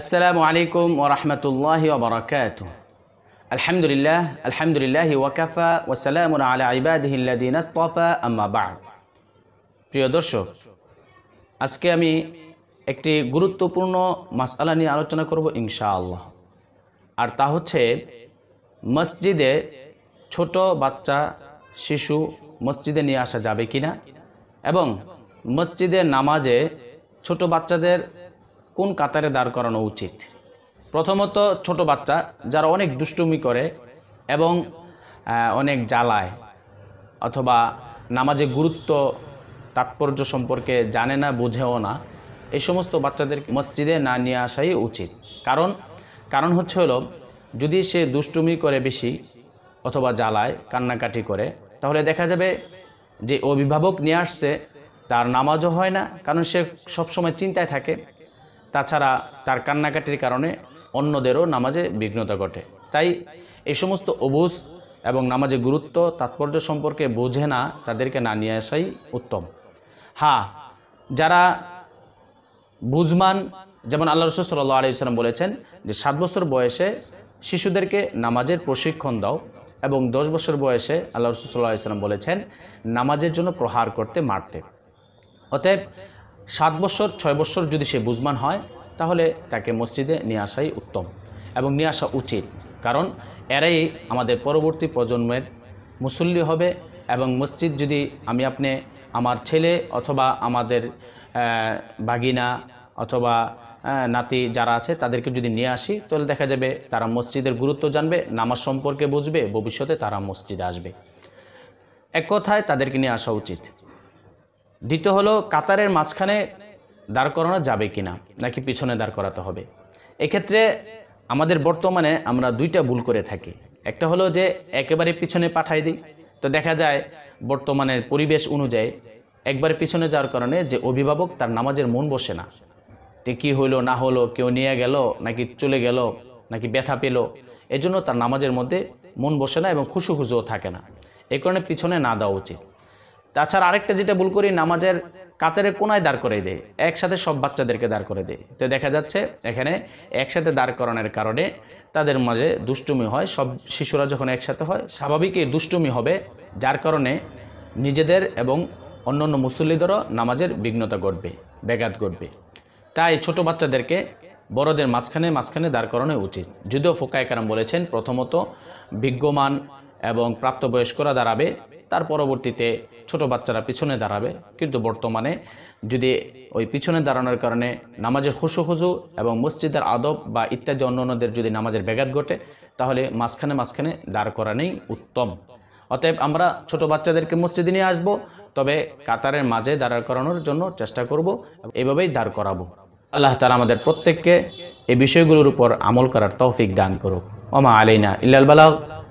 আসসালামু আলাইকুম ওরহমতুল্লাহ ওবরাকাত আলহামদুলিল্লাহ আলহামদুলিল্লাহ ওয়াকাফা ওসালাম আলা ইবাদহিল্লাদিন আস্তফা আম্মা বাদ প্রিয় দর্শক আজকে আমি একটি গুরুত্বপূর্ণ মাসালা নিয়ে আলোচনা করব ইনশাআল্লাহ আর তা হচ্ছে মসজিদে ছোট বাচ্চা শিশু মসজিদে নিয়ে আসা যাবে কি না এবং মসজিদের নামাজে ছোট বাচ্চাদের কোন কাতারে দাঁড় করানো উচিত প্রথমত ছোট বাচ্চা যারা অনেক দুষ্টুমি করে এবং অনেক জ্বালায় অথবা নামাজে গুরুত্ব তাৎপর্য সম্পর্কে জানে না বোঝেও না এই সমস্ত বাচ্চাদের মসজিদে না নিয়ে আসাই উচিত কারণ কারণ হচ্ছে হলো যদি সে দুষ্টুমি করে বেশি অথবা জ্বালায় কান্নাকাটি করে তাহলে দেখা যাবে যে অভিভাবক নিয়ে আসছে তার নামাজও হয় না কারণ সে সবসময় চিন্তায় থাকে তাছাড়া তার কান্নাকাটির কারণে অন্যদেরও নামাজে বিঘ্নতা ঘটে তাই এই সমস্ত অবুজ এবং নামাজে গুরুত্ব তাৎপর্য সম্পর্কে বোঝে না তাদেরকে না নিয়ে আসাই উত্তম হ্যাঁ যারা বুঝমান যেমন আল্লাহ রসুল সাল্লাহ আলিয়াল্লাম বলেছেন যে সাত বছর বয়সে শিশুদেরকে নামাজের প্রশিক্ষণ দাও এবং দশ বছর বয়সে আল্লাহ রসুল সাল্লাহ ইসলাম বলেছেন নামাজের জন্য প্রহার করতে মারতে অতএব সাত বছর ছয় বছর যদি সে বুঝমান হয় তাহলে তাকে মসজিদে নিয়ে আসাই উত্তম এবং নিয়ে আসা উচিত কারণ এরাই আমাদের পরবর্তী প্রজন্মের মুসল্লি হবে এবং মসজিদ যদি আমি আপনি আমার ছেলে অথবা আমাদের বাগিনা অথবা নাতি যারা আছে তাদেরকে যদি নিয়ে আসি তাহলে দেখা যাবে তারা মসজিদের গুরুত্ব জানবে নামাজ সম্পর্কে বুঝবে ভবিষ্যতে তারা মসজিদে আসবে এক কথায় তাদেরকে নিয়ে আসা উচিত দ্বিতীয় হলো কাতারের মাঝখানে দাঁড় করানো যাবে কি না নাকি পিছনে দাঁড় করাতে হবে এক্ষেত্রে আমাদের বর্তমানে আমরা দুইটা ভুল করে থাকি একটা হলো যে একেবারে পিছনে পাঠাই দিই তো দেখা যায় বর্তমানের পরিবেশ অনুযায়ী একবারে পিছনে যাওয়ার কারণে যে অভিভাবক তার নামাজের মন বসে না যে কী হইলো না হলো কেউ নিয়ে গেল নাকি চলে গেল নাকি ব্যথা পেল এজন্য তার নামাজের মধ্যে মন বসে না এবং খুশু খুশুও থাকে না এ কারণে পিছনে না দেওয়া উচিত তাছাড়া আরেকটা যেটা ভুল করি নামাজের কাতারে কোনায় দাঁড় করে দেয় একসাথে সব বাচ্চাদেরকে দাঁড় করে দেয় তো দেখা যাচ্ছে এখানে একসাথে দাঁড় করানোর কারণে তাদের মাঝে দুষ্টুমি হয় সব শিশুরা যখন একসাথে হয় স্বাভাবিকই দুষ্টুমি হবে যার কারণে নিজেদের এবং অন্যান্য মুসল্লিদেরও নামাজের বিঘ্নতা ঘটবে ব্যাঘাত ঘটবে তাই ছোট বাচ্চাদেরকে বড়দের মাঝখানে মাঝখানে দাঁড় করানো উচিত যদিও ফোকায় কারণ বলেছেন প্রথমত বিজ্ঞমান এবং প্রাপ্তবয়স্করা দাঁড়াবে তার পরবর্তীতে ছোট বাচ্চারা পিছনে দাঁড়াবে কিন্তু বর্তমানে যদি ওই পিছনে দাঁড়ানোর কারণে নামাজের হুসু হুজু এবং মসজিদের আদব বা ইত্যাদি অন্য অন্যদের যদি নামাজের ব্যাঘাত ঘটে তাহলে মাঝখানে মাঝখানে দাঁড় করানোই উত্তম অতএব আমরা ছোট বাচ্চাদেরকে মসজিদে নিয়ে আসবো তবে কাতারের মাঝে দাঁড়া করানোর জন্য চেষ্টা করব এভাবেই দাঁড় করাবো আল্লাহ তালা আমাদের প্রত্যেককে এই বিষয়গুলোর উপর আমল করার তৌফিক দান করুক ওমা আলিনা ইল্লাল বালাহ